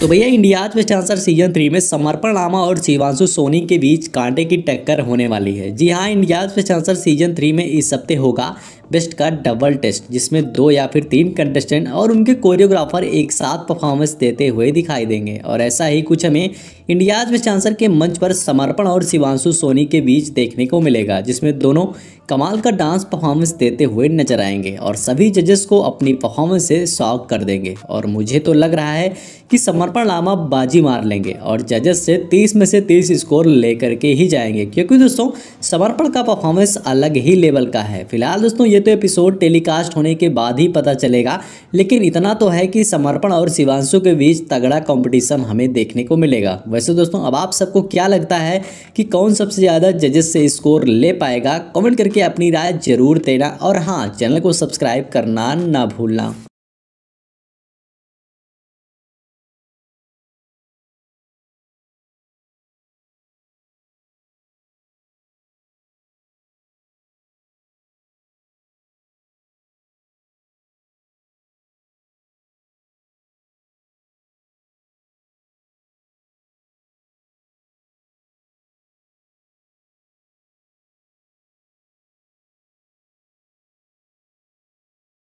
तो भैया इंडिया में आंसर सीजन थ्री में समर्पण लामा और शिवांशु सोनी के बीच कांटे की टक्कर होने वाली है जी हाँ इंडिया आज आंसर सीजन थ्री में इस हफ्ते होगा बेस्ट का डबल टेस्ट जिसमें दो या फिर तीन कंटेस्टेंट और उनके कोरियोग्राफर एक साथ परफॉर्मेंस देते हुए दिखाई देंगे और ऐसा ही कुछ हमें इंडियाज में आंसर के मंच पर समर्पण और शिवांशु सोनी के बीच देखने को मिलेगा जिसमें दोनों कमाल का डांस परफॉर्मेंस देते हुए नजर आएंगे और सभी जजेस को अपनी परफॉर्मेंस से शॉक कर देंगे और मुझे तो लग रहा है कि समर्प समर्पण लामा बाजी मार लेंगे और जजेस से 30 में से 30 स्कोर लेकर के ही जाएंगे क्योंकि दोस्तों समर्पण का परफॉर्मेंस अलग ही लेवल का है फिलहाल दोस्तों ये तो एपिसोड टेलीकास्ट होने के बाद ही पता चलेगा लेकिन इतना तो है कि समर्पण और शिवांशु के बीच तगड़ा कॉम्पिटिशन हमें देखने को मिलेगा वैसे दोस्तों अब आप सबको क्या लगता है कि कौन सबसे ज़्यादा जजेस से स्कोर ले पाएगा कमेंट करके अपनी राय जरूर देना और हाँ चैनल को सब्सक्राइब करना ना भूलना